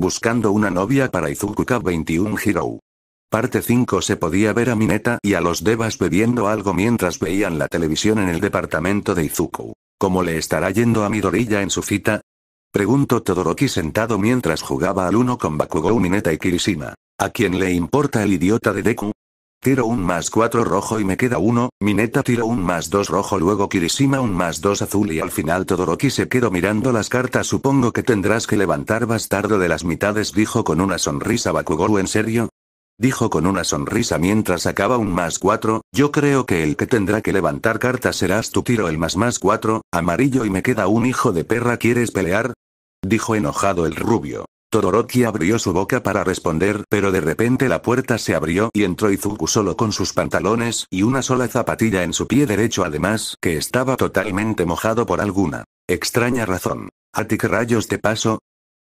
Buscando una novia para Izuku k 21 Hiro. Parte 5 Se podía ver a Mineta y a los Devas bebiendo algo mientras veían la televisión en el departamento de Izuku. ¿Cómo le estará yendo a Midorilla en su cita? Preguntó Todoroki sentado mientras jugaba al uno con Bakugou Mineta y Kirishima. ¿A quién le importa el idiota de Deku? Tiro un más 4 rojo y me queda uno, Mineta tiro un más 2 rojo luego Kirishima un más 2 azul y al final Todoroki se quedó mirando las cartas supongo que tendrás que levantar bastardo de las mitades dijo con una sonrisa Bakugoru en serio. Dijo con una sonrisa mientras sacaba un más 4, yo creo que el que tendrá que levantar cartas serás tu tiro el más más 4, amarillo y me queda un hijo de perra ¿quieres pelear? Dijo enojado el rubio. Todoroki abrió su boca para responder, pero de repente la puerta se abrió y entró Izuku solo con sus pantalones y una sola zapatilla en su pie derecho además, que estaba totalmente mojado por alguna extraña razón. ¿A ti qué rayos te paso?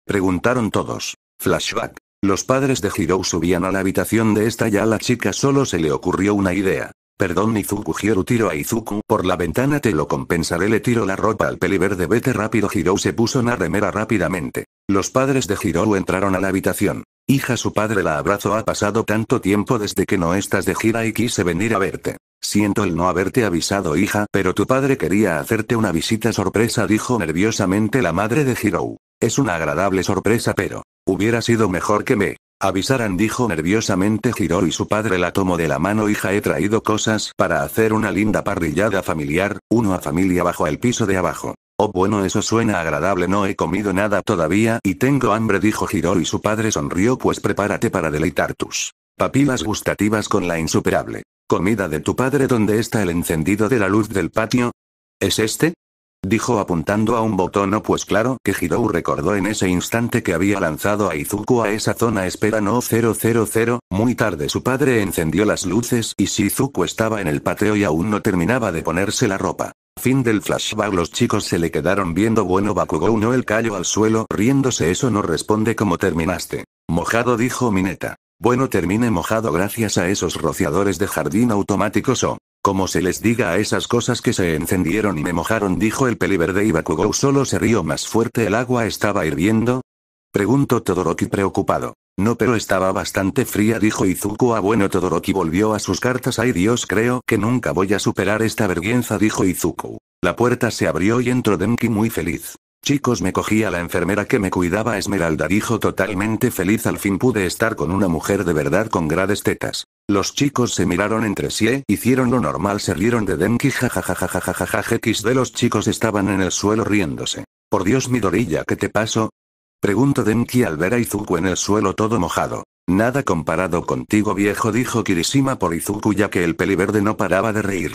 Preguntaron todos. Flashback. Los padres de Hiro subían a la habitación de esta y a la chica solo se le ocurrió una idea. Perdón Izuku Hiro tiro a Izuku por la ventana te lo compensaré le tiró la ropa al de vete rápido Hiro. se puso una remera rápidamente. Los padres de Jirou entraron a la habitación. Hija su padre la abrazó ha pasado tanto tiempo desde que no estás de gira y quise venir a verte. Siento el no haberte avisado hija, pero tu padre quería hacerte una visita sorpresa dijo nerviosamente la madre de Jirou. Es una agradable sorpresa pero... Hubiera sido mejor que me... Avisaran dijo nerviosamente Hiro y su padre la tomó de la mano hija he traído cosas para hacer una linda parrillada familiar, uno a familia bajo el piso de abajo. Oh bueno eso suena agradable no he comido nada todavía y tengo hambre dijo Hiro y su padre sonrió pues prepárate para deleitar tus papilas gustativas con la insuperable comida de tu padre ¿dónde está el encendido de la luz del patio? ¿Es este? Dijo apuntando a un botón o pues claro que Hirou recordó en ese instante que había lanzado a Izuku a esa zona espera no 000, muy tarde su padre encendió las luces y Shizuku estaba en el patio y aún no terminaba de ponerse la ropa. Fin del flashback Los chicos se le quedaron viendo bueno Bakugou no el callo al suelo riéndose eso no responde como terminaste. Mojado dijo Mineta. Bueno termine mojado gracias a esos rociadores de jardín automáticos o, como se les diga a esas cosas que se encendieron y me mojaron dijo el peliverde y Bakugou solo se rió más fuerte el agua estaba hirviendo. Preguntó Todoroki preocupado. No pero estaba bastante fría dijo Izuku a bueno Todoroki volvió a sus cartas ay Dios creo que nunca voy a superar esta vergüenza dijo Izuku. La puerta se abrió y entró Denki muy feliz. Chicos me cogí a la enfermera que me cuidaba Esmeralda dijo totalmente feliz al fin pude estar con una mujer de verdad con grandes tetas. Los chicos se miraron entre sí, hicieron lo normal se rieron de Denki jajajajajajaja de los chicos estaban en el suelo riéndose. Por Dios mi dorilla, ¿qué te pasó? Pregunto Denki al ver a Izuku en el suelo todo mojado. Nada comparado contigo viejo dijo Kirishima por Izuku ya que el peliverde no paraba de reírse.